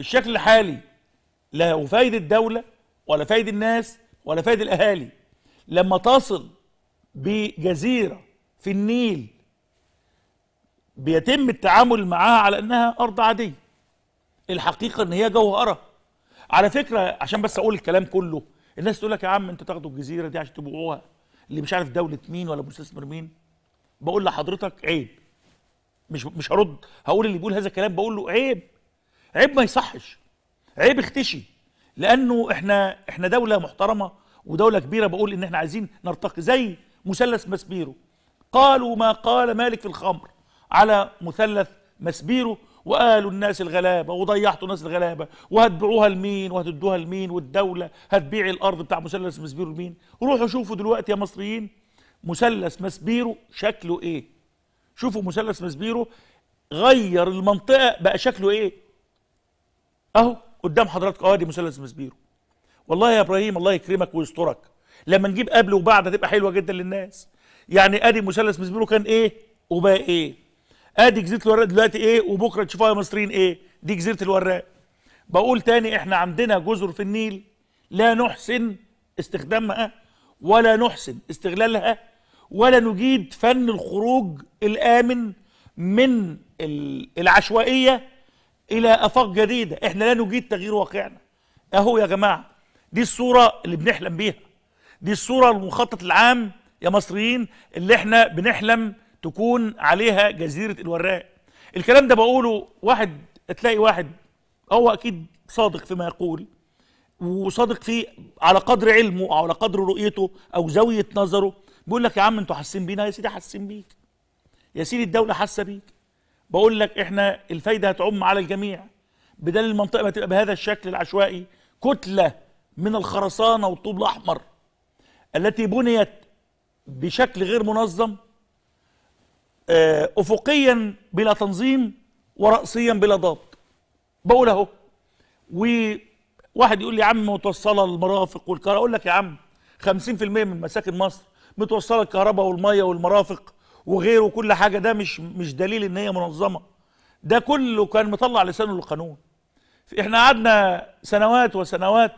الشكل الحالي لا فايد الدولة ولا فايد الناس ولا فايد الأهالي لما تصل بجزيرة في النيل بيتم التعامل معاها على أنها أرض عادية الحقيقة أن هي جوهرة على فكرة عشان بس أقول الكلام كله الناس تقول لك يا عم أنتوا تاخدوا الجزيرة دي عشان تبيعوها اللي مش عارف دولة مين ولا مستثمر مين بقول لحضرتك عيب مش مش هرد هقول اللي بيقول هذا الكلام بقول له عيب عيب ما يصحش عيب اختشي لانه احنا احنا دوله محترمه ودوله كبيره بقول ان احنا عايزين نرتقي زي مثلث مسبيرو قالوا ما قال مالك في الخمر على مثلث مسبيرو وقالوا الناس الغلابة وضيعتوا الناس الغلابة وهتبيعوها لمين وهتدوها لمين والدولة هتبيع الأرض بتاع مثلث مسبيرو لمين روحوا شوفوا دلوقتي يا مصريين مثلث مسبيرو شكله إيه شوفوا مثلث مسبيرو غير المنطقة بقى شكله إيه اهو قدام حضراتكم اهو دي مثلث مسبيرو والله يا ابراهيم الله يكرمك ويسترك لما نجيب قبل وبعد هتبقى حلوه جدا للناس يعني ادي مثلث مسبيرو كان ايه وبقى ايه ادي جزيره الوراق دلوقتي ايه وبكره تشوفوها يا مصريين ايه دي جزيره الوراق بقول تاني احنا عندنا جزر في النيل لا نحسن استخدامها ولا نحسن استغلالها ولا نجيد فن الخروج الامن من العشوائيه الى افاق جديده احنا لا نجيد تغيير واقعنا اهو يا جماعه دي الصوره اللي بنحلم بيها دي الصوره المخطط العام يا مصريين اللي احنا بنحلم تكون عليها جزيره الوراق الكلام ده بقوله واحد تلاقي واحد هو اكيد صادق فيما يقول وصادق فيه على قدر علمه او على قدر رؤيته او زاويه نظره بيقول لك يا عم انتوا حاسين بينا يا سيدي حاسين بيك يا سيدي الدوله حاسه بيك بقول لك احنا الفايده هتعم على الجميع بدل المنطقه ما تبقى بهذا الشكل العشوائي كتله من الخرسانه والطوب الاحمر التي بنيت بشكل غير منظم آه، افقيا بلا تنظيم وراسيا بلا ضبط بقول اهو وواحد يقول لي يا عم متوصله المرافق والكهرباء اقول لك يا عم 50% من مساكن مصر متوصله الكهرباء والميه والمرافق وغيره وكل حاجه ده مش مش دليل ان هي منظمه ده كله كان مطلع لسانه للقانون احنا قعدنا سنوات وسنوات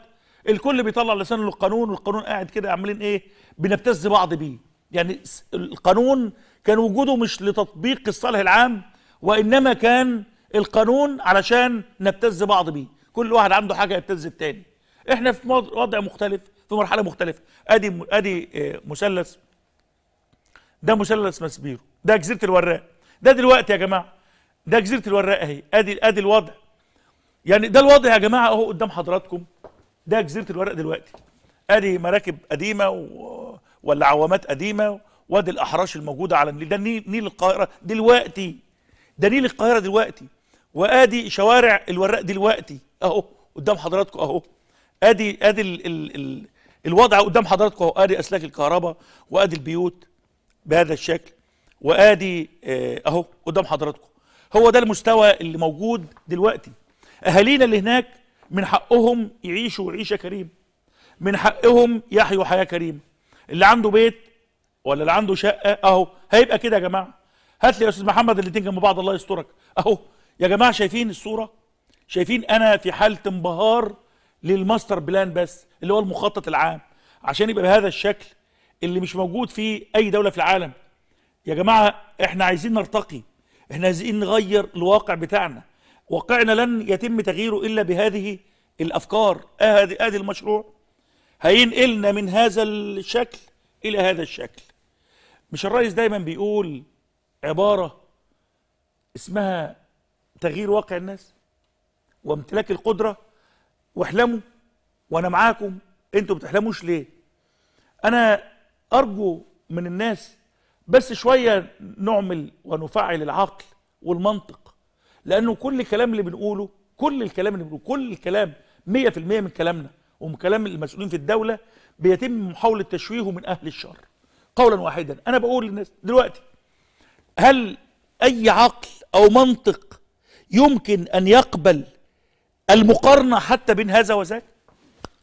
الكل بيطلع لسانه للقانون والقانون قاعد كده عاملين ايه بنبتز بعض بيه يعني القانون كان وجوده مش لتطبيق الصالح العام وانما كان القانون علشان نبتز بعض بيه كل واحد عنده حاجه يبتز التاني احنا في وضع مختلف في مرحله مختلفه ادي ادي آه، مثلث ده مثلث ماسبيرو ده جزيره الوراق ده دلوقتي يا جماعه ده جزيره الوراق اهي ادي ادي الوضع يعني ده الوضع يا جماعه اهو قدام حضراتكم ده جزيره الوراق دلوقتي ادي مراكب قديمه و... ولا عوامات قديمه وادي الاحراش الموجوده على النيل ده نيل القاهره دلوقتي ده نيل القاهره دلوقتي وادي شوارع الوراق دلوقتي اهو قدام حضراتكم اهو ادي ادي ال... ال... ال... الوضع قدام حضراتكم اهو ادي اسلاك الكهرباء وادي البيوت بهذا الشكل وادي آه، اهو قدام حضراتكم هو ده المستوى اللي موجود دلوقتي اهالينا اللي هناك من حقهم يعيشوا عيشه كريمه من حقهم يحيوا حياه كريمه اللي عنده بيت ولا اللي عنده شقه اهو هيبقى كده يا جماعه هات لي يا استاذ محمد اللي جنب بعض الله يسترك اهو يا جماعه شايفين الصوره شايفين انا في حاله انبهار للماستر بلان بس اللي هو المخطط العام عشان يبقى بهذا الشكل اللي مش موجود في اي دوله في العالم يا جماعه احنا عايزين نرتقي احنا عايزين نغير الواقع بتاعنا واقعنا لن يتم تغييره الا بهذه الافكار ادي آه، ادي المشروع هينقلنا من هذا الشكل الى هذا الشكل مش الرئيس دايما بيقول عباره اسمها تغيير واقع الناس وامتلاك القدره واحلموا وانا معاكم انتوا بتحلموش ليه انا أرجو من الناس بس شوية نعمل ونفعل العقل والمنطق لأنه كل الكلام اللي بنقوله كل الكلام اللي بنقوله كل الكلام 100% من كلامنا ومن كلام المسؤولين في الدولة بيتم محاولة تشويهه من أهل الشر قولا واحدا أنا بقول للناس دلوقتي هل أي عقل أو منطق يمكن أن يقبل المقارنة حتى بين هذا وذاك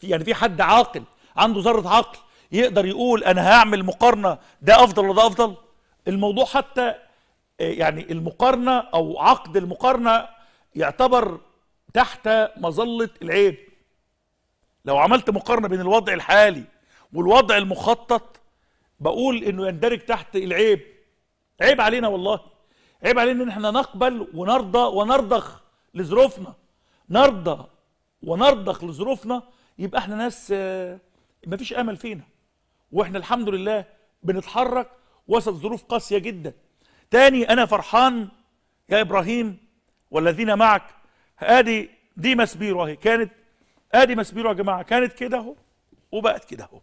يعني في حد عاقل عنده ذرة عقل يقدر يقول انا هعمل مقارنه ده افضل وده افضل الموضوع حتى آه، يعني المقارنه او عقد المقارنه يعتبر تحت مظله العيب لو عملت مقارنه بين الوضع الحالي والوضع المخطط بقول انه يندرج تحت العيب عيب علينا والله عيب علينا ان احنا نقبل ونرضى ونرضخ لظروفنا نرضى ونرضخ لظروفنا يبقى احنا ناس آه، مفيش امل فينا واحنا الحمد لله بنتحرك وسط ظروف قاسيه جدا تاني انا فرحان يا ابراهيم والذين معك ادي دي مسبيره اهي كانت ادي مسبيره يا جماعه كانت كده اهو وبقت كده اهو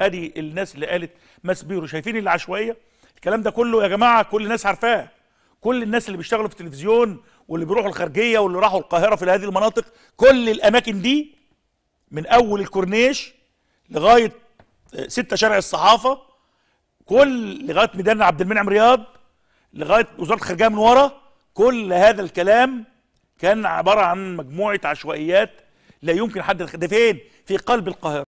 ادي الناس اللي قالت مسبيره شايفين العشوائيه الكلام ده كله يا جماعه كل الناس عارفاه كل الناس اللي بيشتغلوا في التلفزيون واللي بيروحوا الخارجيه واللي راحوا القاهره في هذه المناطق كل الاماكن دي من اول الكورنيش لغايه ستة شارع الصحافه كل لغايه ميدان عبد المنعم رياض لغايه وزاره الخارجيه من ورا كل هذا الكلام كان عباره عن مجموعه عشوائيات لا يمكن حد ده فين في قلب القاهره